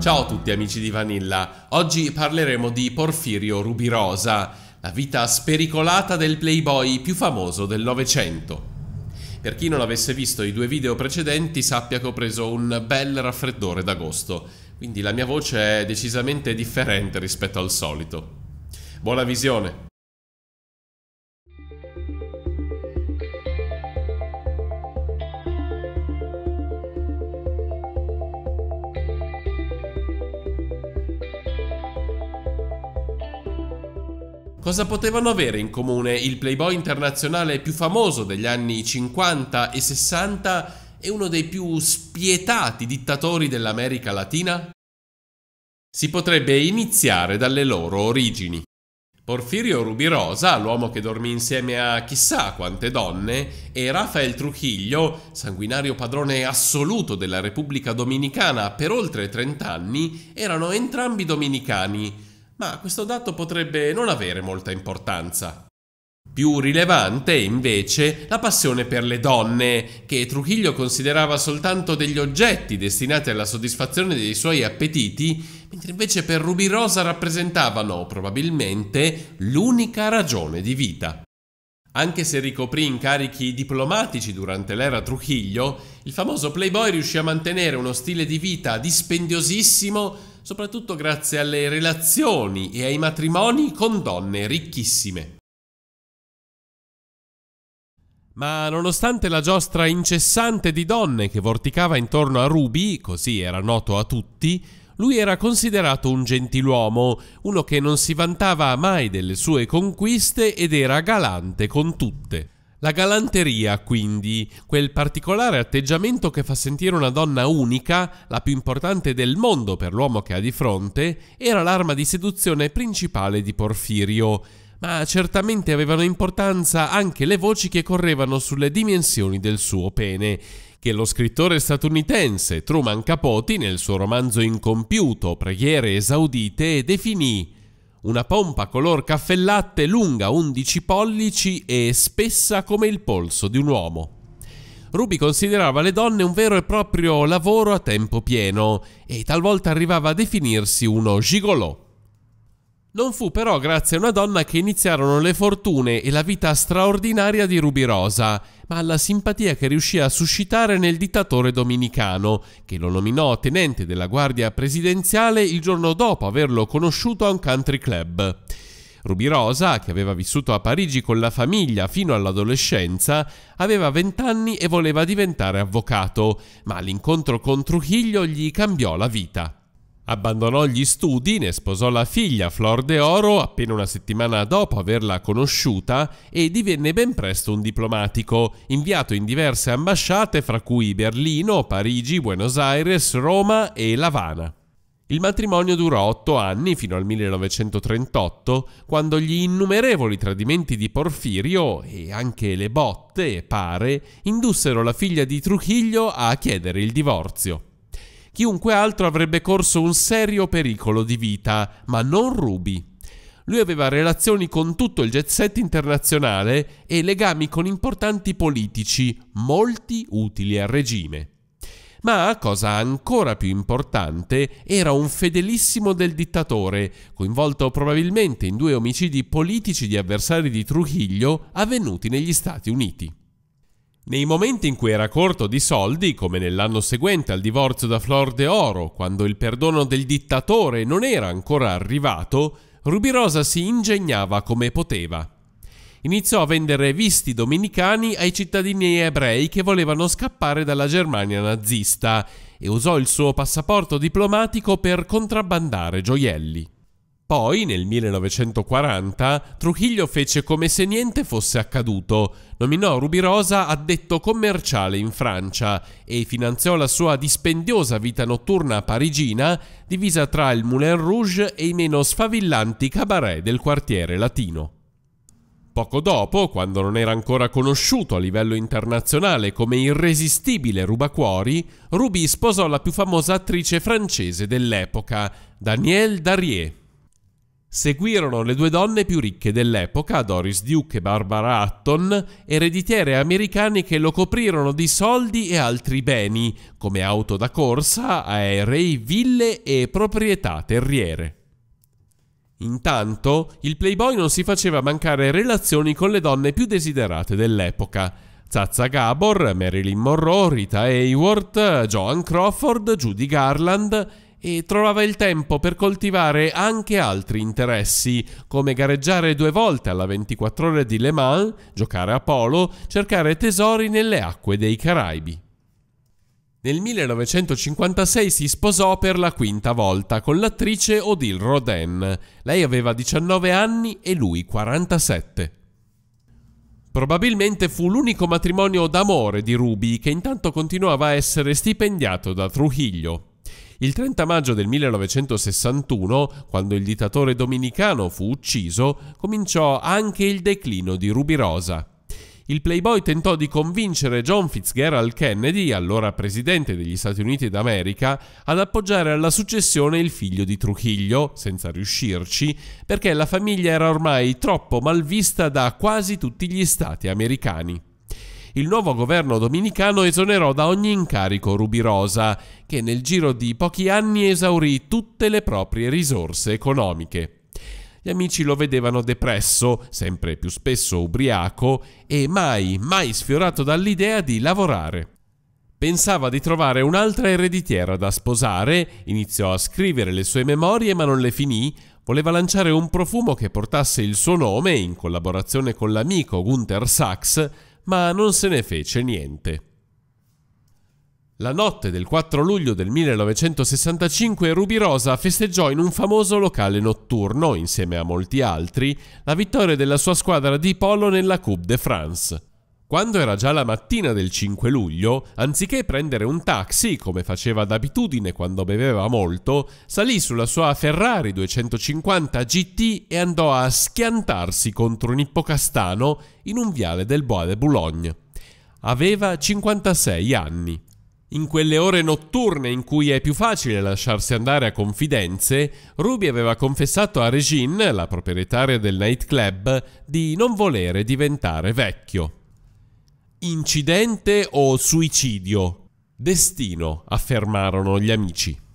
Ciao a tutti amici di Vanilla, oggi parleremo di Porfirio Rubirosa, la vita spericolata del playboy più famoso del Novecento. Per chi non avesse visto i due video precedenti sappia che ho preso un bel raffreddore d'agosto, quindi la mia voce è decisamente differente rispetto al solito. Buona visione! Cosa potevano avere in comune il playboy internazionale più famoso degli anni 50 e 60 e uno dei più spietati dittatori dell'America Latina? Si potrebbe iniziare dalle loro origini. Porfirio Rubirosa, l'uomo che dormì insieme a chissà quante donne, e Rafael Trujillo, sanguinario padrone assoluto della Repubblica Dominicana per oltre 30 anni, erano entrambi dominicani, ma questo dato potrebbe non avere molta importanza. Più rilevante è invece la passione per le donne, che Trujillo considerava soltanto degli oggetti destinati alla soddisfazione dei suoi appetiti, mentre invece per Rubirosa rappresentavano probabilmente l'unica ragione di vita. Anche se ricoprì incarichi diplomatici durante l'era Trujillo, il famoso playboy riuscì a mantenere uno stile di vita dispendiosissimo soprattutto grazie alle relazioni e ai matrimoni con donne ricchissime. Ma nonostante la giostra incessante di donne che vorticava intorno a Ruby, così era noto a tutti, lui era considerato un gentiluomo, uno che non si vantava mai delle sue conquiste ed era galante con tutte. La galanteria, quindi, quel particolare atteggiamento che fa sentire una donna unica, la più importante del mondo per l'uomo che ha di fronte, era l'arma di seduzione principale di Porfirio, ma certamente avevano importanza anche le voci che correvano sulle dimensioni del suo pene, che lo scrittore statunitense Truman Capote nel suo romanzo incompiuto Preghiere esaudite definì una pompa color caffellatte lunga 11 pollici e spessa come il polso di un uomo. Ruby considerava le donne un vero e proprio lavoro a tempo pieno e talvolta arrivava a definirsi uno gigolò. Non fu però grazie a una donna che iniziarono le fortune e la vita straordinaria di Ruby Rosa, ma alla simpatia che riuscì a suscitare nel dittatore dominicano, che lo nominò tenente della guardia presidenziale il giorno dopo averlo conosciuto a un country club. Ruby Rosa, che aveva vissuto a Parigi con la famiglia fino all'adolescenza, aveva vent'anni e voleva diventare avvocato, ma l'incontro con Trujillo gli cambiò la vita. Abbandonò gli studi, ne sposò la figlia Flor de Oro appena una settimana dopo averla conosciuta e divenne ben presto un diplomatico, inviato in diverse ambasciate fra cui Berlino, Parigi, Buenos Aires, Roma e L'Avana. Il matrimonio durò otto anni fino al 1938, quando gli innumerevoli tradimenti di Porfirio e anche le botte, pare, indussero la figlia di Trujillo a chiedere il divorzio. Chiunque altro avrebbe corso un serio pericolo di vita, ma non Ruby. Lui aveva relazioni con tutto il jet set internazionale e legami con importanti politici, molti utili al regime. Ma cosa ancora più importante, era un fedelissimo del dittatore, coinvolto probabilmente in due omicidi politici di avversari di Trujillo avvenuti negli Stati Uniti. Nei momenti in cui era corto di soldi, come nell'anno seguente al divorzio da Flor de Oro, quando il perdono del dittatore non era ancora arrivato, Ruby Rosa si ingegnava come poteva. Iniziò a vendere visti domenicani ai cittadini ebrei che volevano scappare dalla Germania nazista e usò il suo passaporto diplomatico per contrabbandare gioielli. Poi, nel 1940, Trujillo fece come se niente fosse accaduto, nominò Ruby Rosa addetto commerciale in Francia e finanziò la sua dispendiosa vita notturna parigina, divisa tra il Moulin Rouge e i meno sfavillanti cabaret del quartiere latino. Poco dopo, quando non era ancora conosciuto a livello internazionale come irresistibile rubacuori, Ruby sposò la più famosa attrice francese dell'epoca, Danielle Darrier. Seguirono le due donne più ricche dell'epoca, Doris Duke e Barbara Hutton, ereditiere americane che lo coprirono di soldi e altri beni, come auto da corsa, aerei, ville e proprietà terriere. Intanto, il playboy non si faceva mancare relazioni con le donne più desiderate dell'epoca. Zazza Gabor, Marilyn Monroe, Rita Hayworth, Joan Crawford, Judy Garland e trovava il tempo per coltivare anche altri interessi, come gareggiare due volte alla 24 ore di Le Mans, giocare a polo, cercare tesori nelle acque dei Caraibi. Nel 1956 si sposò per la quinta volta con l'attrice Odile Rodin. Lei aveva 19 anni e lui 47. Probabilmente fu l'unico matrimonio d'amore di Ruby che intanto continuava a essere stipendiato da Trujillo, il 30 maggio del 1961, quando il dittatore dominicano fu ucciso, cominciò anche il declino di Ruby Rosa. Il Playboy tentò di convincere John Fitzgerald Kennedy, allora presidente degli Stati Uniti d'America, ad appoggiare alla successione il figlio di Trujillo, senza riuscirci, perché la famiglia era ormai troppo malvista da quasi tutti gli stati americani il nuovo governo dominicano esonerò da ogni incarico Rubirosa, che nel giro di pochi anni esaurì tutte le proprie risorse economiche. Gli amici lo vedevano depresso, sempre più spesso ubriaco, e mai, mai sfiorato dall'idea di lavorare. Pensava di trovare un'altra ereditiera da sposare, iniziò a scrivere le sue memorie ma non le finì, voleva lanciare un profumo che portasse il suo nome in collaborazione con l'amico Gunther Sachs, ma non se ne fece niente. La notte del 4 luglio del 1965 Ruby Rosa festeggiò in un famoso locale notturno, insieme a molti altri, la vittoria della sua squadra di polo nella Coupe de France. Quando era già la mattina del 5 luglio, anziché prendere un taxi come faceva d'abitudine quando beveva molto, salì sulla sua Ferrari 250 GT e andò a schiantarsi contro un ippocastano in un viale del Bois de Boulogne. Aveva 56 anni. In quelle ore notturne in cui è più facile lasciarsi andare a confidenze, Ruby aveva confessato a Regine, la proprietaria del nightclub, di non volere diventare vecchio. Incidente o suicidio? Destino, affermarono gli amici.